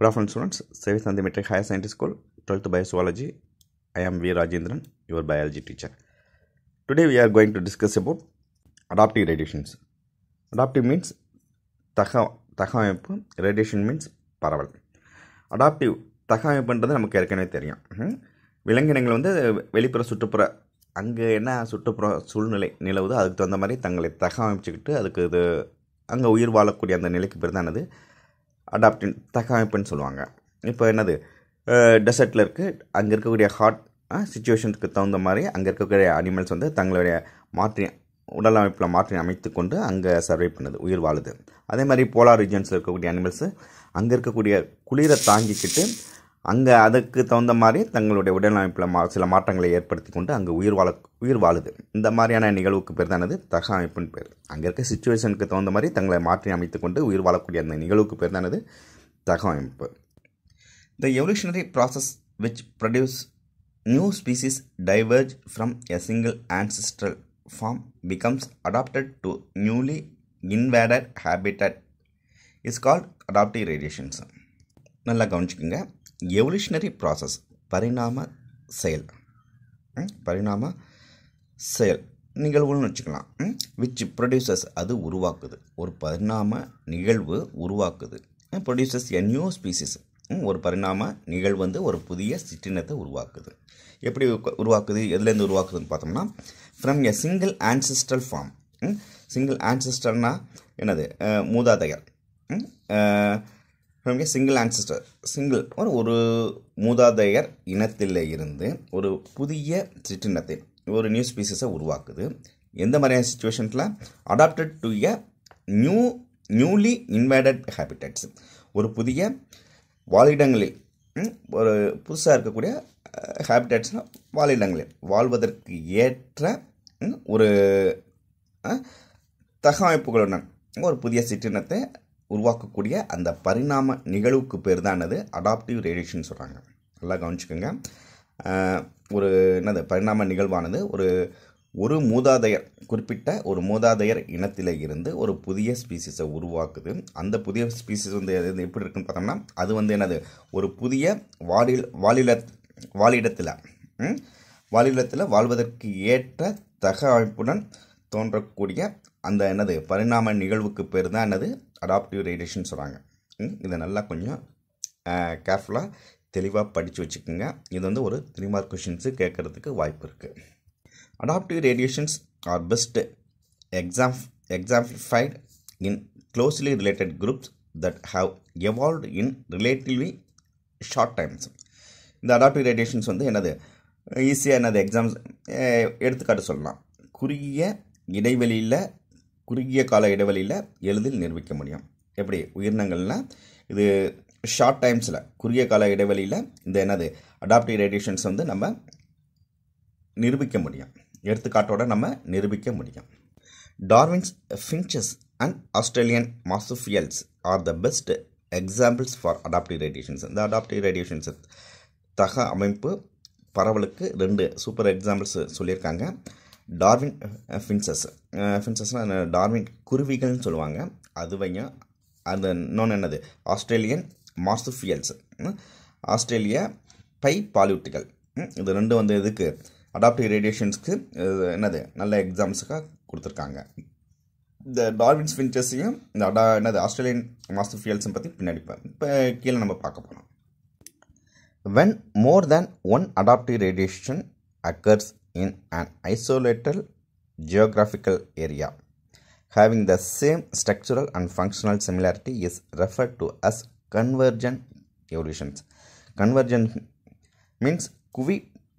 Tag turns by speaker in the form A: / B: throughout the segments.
A: Good afternoon students, Sevi Sandimetri Higher Science School, 12th Biosology. I am V. Rajendran, your biology teacher. Today we are going to discuss about adaptive radiations. Adaptive means தகவமைப்பு radiation means பரவல் adaptive தகவமைப்புன்றது நமக்கு ஏற்கனவே தெரியும் விலங்கினங்கள் வந்து வெளிப்புற சுற்றுப்புற அங்கே என்ன சுற்றுப்புற சூழ்நிலை நிலவுதோ அதுக்கு தகுந்த மாதிரி தங்களை தகவமைச்சுக்கிட்டு அதுக்கு இது அங்கே உயிர் வாழக்கூடிய அந்த நிலைக்கு பிறந்தானது அடாப்டின் தகவமைப்புன்னு சொல்லுவாங்க இப்போ என்னது டெசர்ட்டில் இருக்குது அங்கே இருக்கக்கூடிய ஹாட் சுச்சுவேஷனுக்கு தகுந்த மாதிரி அங்கே இருக்கக்கூடிய அனிமல்ஸ் வந்து தங்களுடைய மாற்றி உடல் அமைப்பில் மாற்றி அமைத்து கொண்டு அங்கே சர்வை பண்ணுது உயிர் வாழுது அதே மாதிரி போலார் ரீஜன்ஸில் இருக்கக்கூடிய அனிமல்ஸு அங்கே இருக்கக்கூடிய குளிரை தாங்கிக்கிட்டு அங்கே அதுக்கு தகுந்த மாதிரி தங்களுடைய உடல் அமைப்பில் மா சில மாற்றங்களை ஏற்படுத்தி கொண்டு அங்கே உயிர் வாழ உயிர் வாழுது இந்த மாதிரியான நிகழ்வுக்கு பேர் தானது தக அமைப்புன்னு பேர் அங்கே இருக்க சுச்சுவேஷனுக்கு தகுந்த மாதிரி தங்களை மாற்றி அமைத்து கொண்டு உயிர் வாழக்கூடிய அந்த நிகழ்வுக்கு பேர் தானது தக அமைப்பு the evolutionary process which produce new species diverge from a single ancestral form becomes adapted to newly invaded habitat is called adaptive radiations நல்லா கவனிச்சுக்கோங்க எவல்யூஷனரி ப்ராசஸ் பரிணாம செயல் பரிணாம செயல் நிகழ்வுன்னு வச்சுக்கலாம் விச் ப்ரொடியூசர்ஸ் அது உருவாக்குது ஒரு பரிணாம நிகழ்வு உருவாக்குது ப்ரொடியூசர்ஸ் எ நியூ ஸ்பீசிஸ் ஒரு பரிணாம நிகழ்வு வந்து ஒரு புதிய சிற்றினத்தை உருவாக்குது எப்படி உருவாக்குது எதுலேருந்து உருவாக்குதுன்னு பார்த்தோம்னா from a single ancestral form single ஆன்சிஸ்டர்னால் என்னது மூதாதையர் நமக்கு சிங்கிள் ஆன்சஸ்டர் சிங்கிள் ஒரு ஒரு மூதாதையர் இனத்தில் இருந்து ஒரு புதிய சிற்றினத்தை ஒரு நியூ ஸ்பீசஸை உருவாக்குது எந்த மாதிரியான சுச்சுவேஷன்ஸில் adapted to a new newly invaded habitats ஒரு புதிய வாழிடங்களில் ஒரு புதுசாக இருக்கக்கூடிய ஹேபிட்டட்ஸ்னால் வாழிடங்களில் வாழ்வதற்கு ஏற்ற ஒரு தகவமைப்புகளுடன் ஒரு புதிய சிற்றினத்தை உருவாக்கக்கூடிய அந்த பரிணாம நிகழ்வுக்கு பேர் தான் என்னது அடாப்டிவ் ரேடியேஷன் சொல்கிறாங்க நல்லா கவனிச்சுக்கோங்க ஒரு என்னது பரிணாம நிகழ்வானது ஒரு ஒரு மூதாதையர் குறிப்பிட்ட ஒரு மூதாதையர் இனத்தில் இருந்து ஒரு புதிய ஸ்பீசிஸை உருவாக்குது அந்த புதிய ஸ்பீசிஸ் வந்து எப்படி இருக்குன்னு பார்த்தோம்னா அது வந்து என்னது ஒரு புதிய வாலில் வாலில வாலிடத்தில் வாலிடத்தில் வாழ்வதற்கு ஏற்ற தக அமைப்புடன் தோன்றக்கூடிய அந்த என்னது பரிணாம நிகழ்வுக்கு பேர் தான் என்னது அடாப்டிவ் ரேடியேஷன் சொல்கிறாங்க இதை நல்லா கொஞ்சம் கேர்ஃபுல்லாக தெளிவாக படித்து வச்சுக்கோங்க இது வந்து ஒரு த்ரீ மார்க் கொஷின்ஸு கேட்குறதுக்கு வாய்ப்பு இருக்குது adaptive radiations are best exam exemplified in closely related groups that have evolve in relatively short times இந்த அடாப்டிவ் ரேடியேஷன்ஸ் வந்து என்னது ஈஸியாக என்னது எக்ஸாம்ஸ் எடுத்துக்காட்டு சொல்லலாம் குறுகிய இடைவெளியில் குறுகிய கால இடைவெளியில் எளிதில் நிரூபிக்க முடியும் எப்படி உயிரினங்கள்னால் இது ஷார்ட் டைம்ஸில் குறுகிய கால இடைவெளியில் இந்த என்னது அடாப்டிவ் ரேடியேஷன்ஸ் வந்து நம்ம நிரூபிக்க முடியும் எடுத்துக்காட்டோட நம்ம நிரூபிக்க முடியும் Darwin's finches and Australian marsupials are the best examples for adaptive radiations இந்த அடாப்டிவ் ரேடியேஷன்ஸ் தக அமைப்பு பரவலுக்கு ரெண்டு சூப்பர் எக்ஸாம்பிள்ஸ் சொல்லியிருக்காங்க டார்வின் ஃபின்சஸ் ஃபின்சஸ்னால் டார்வின் குருவிகள்னு சொல்லுவாங்க அதுவையும் அது இன்னொன்று என்னது ஆஸ்திரேலியன் மார்சுஃபியல்ஸ் ஆஸ்திரேலியா பை பாலியூட்டுகள் இது ரெண்டு வந்து இதுக்கு அடாப்டிவ் ரேடியேஷன்ஸ்க்கு என்னது நல்ல எக்ஸாம்ஸுக்காக கொடுத்துருக்காங்க இந்த டார்வின்ஸ் ஃபின்சஸையும் இந்த அடா என்னது ஆஸ்திரேலியன் மாஸ்டர் பற்றி பின்னாடி இப்போ கீழே நம்ம பார்க்க போகிறோம் when more than one adaptive radiation occurs in an isolated geographical area. Having the same structural and functional similarity is referred to as convergent evolutions. Convergent means குவி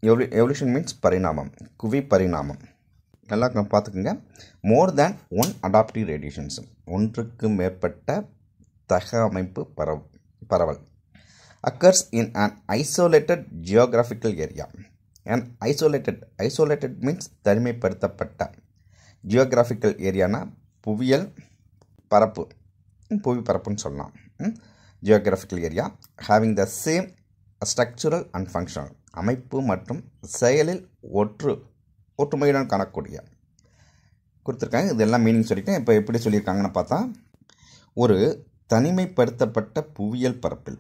A: எவ்வளோ எவல்யூஷன் மீன்ஸ் பரிணாமம் குவி பரிணாமம் நல்லா பார்த்துக்குங்க more than one adaptive radiations ஒன்றுக்கு மேற்பட்ட தக அமைப்பு பரவ பரவல் occurs in an isolated geographical area and isolated isolated means தனிமைப்படுத்தப்பட்ட ஜியோகிராஃபிக்கல் ஏரியானா புவியியல் பரப்பு புவி பரப்புன்னு சொல்லலாம் geographical area having the same structural and functional அமைப்பு மற்றும் செயலில் ஒற்று ஒற்றுமையுடன் காணக்கூடிய கொடுத்துருக்காங்க இதெல்லாம் மீனிங் சொல்லியிருக்கேன் இப்போ எப்படி சொல்லியிருக்காங்கன்னு பார்த்தா ஒரு தனிமைப்படுத்தப்பட்ட புவியியல் பரப்பில்